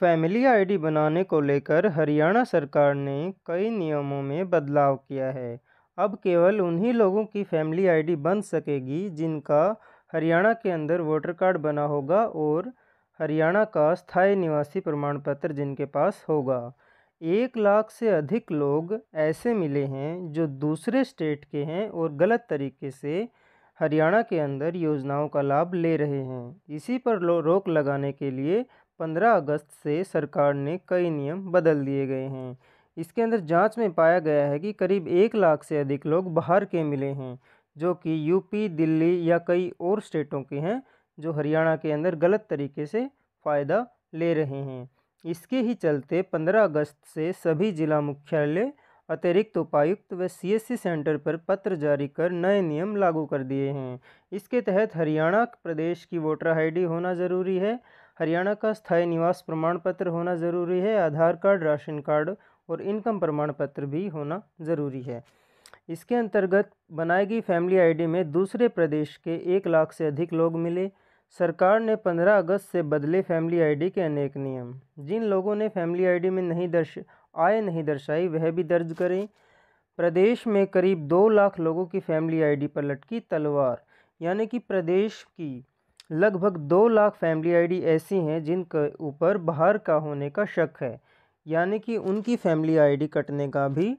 family ID बनाने को लेकर हरियाणा सरकार ने कई नियमों में बदलाव किया है अब केवल उन्हीं लोगों की फैमिली आईडी बन सकेगी जिनका हरियाणा के अंदर वोटर कार्ड बना होगा और हरियाणा का स्थायी निवासी प्रमाण पत्र जिनके पास होगा एक लाख से अधिक लोग ऐसे मिले हैं जो दूसरे स्टेट के हैं और गलत तरीके से हरियाणा के अंदर योजनाओं का लाभ ले रहे हैं इसी पर रोक लगाने के लिए पंद्रह अगस्त से सरकार ने कई नियम बदल दिए गए हैं इसके अंदर जांच में पाया गया है कि करीब एक लाख से अधिक लोग बाहर के मिले हैं जो कि यूपी दिल्ली या कई और स्टेटों के हैं जो हरियाणा के अंदर गलत तरीके से फ़ायदा ले रहे हैं इसके ही चलते 15 अगस्त से सभी जिला मुख्यालय अतिरिक्त उपायुक्त व सीएससी सेंटर पर पत्र जारी कर नए नियम लागू कर दिए हैं इसके तहत हरियाणा प्रदेश की वोटर आईडी होना ज़रूरी है हरियाणा का स्थायी निवास प्रमाण पत्र होना ज़रूरी है आधार कार्ड राशन कार्ड और इनकम प्रमाण पत्र भी होना ज़रूरी है इसके अंतर्गत बनाई गई फैमिली आईडी में दूसरे प्रदेश के एक लाख से अधिक लोग मिले सरकार ने 15 अगस्त से बदले फैमिली आईडी के अनेक नियम जिन लोगों ने फैमिली आईडी में नहीं दर्श आय नहीं दर्शाई वह भी दर्ज करें प्रदेश में करीब दो लाख लोगों की फैमिली आईडी पर लटकी तलवार यानी कि प्रदेश की लगभग दो लाख फैमिली आईडी ऐसी हैं जिनके ऊपर बाहर का होने का शक है यानी कि उनकी फैमिली आईडी कटने का भी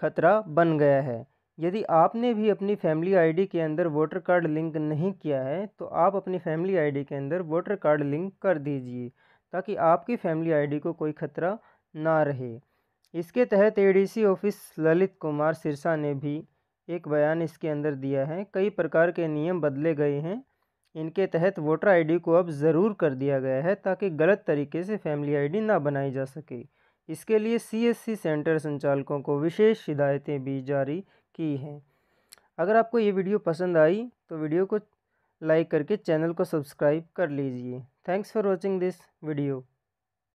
खतरा बन गया है यदि आपने भी अपनी फैमिली आईडी के अंदर वोटर कार्ड लिंक नहीं किया है तो आप अपनी फैमिली आईडी के अंदर वोटर कार्ड लिंक कर दीजिए ताकि आपकी फैमिली आईडी को कोई खतरा ना रहे इसके तहत एडीसी ऑफिस ललित कुमार सिरसा ने भी एक बयान इसके अंदर दिया है कई प्रकार के नियम बदले गए हैं इनके तहत वोटर आईडी को अब ज़रूर कर दिया गया है ताकि गलत तरीके से फैमिली आईडी ना बनाई जा सके इसके लिए सीएससी सेंटर संचालकों को विशेष हिदायतें भी जारी की हैं अगर आपको ये वीडियो पसंद आई तो वीडियो को लाइक करके चैनल को सब्सक्राइब कर लीजिए thanks for watching this video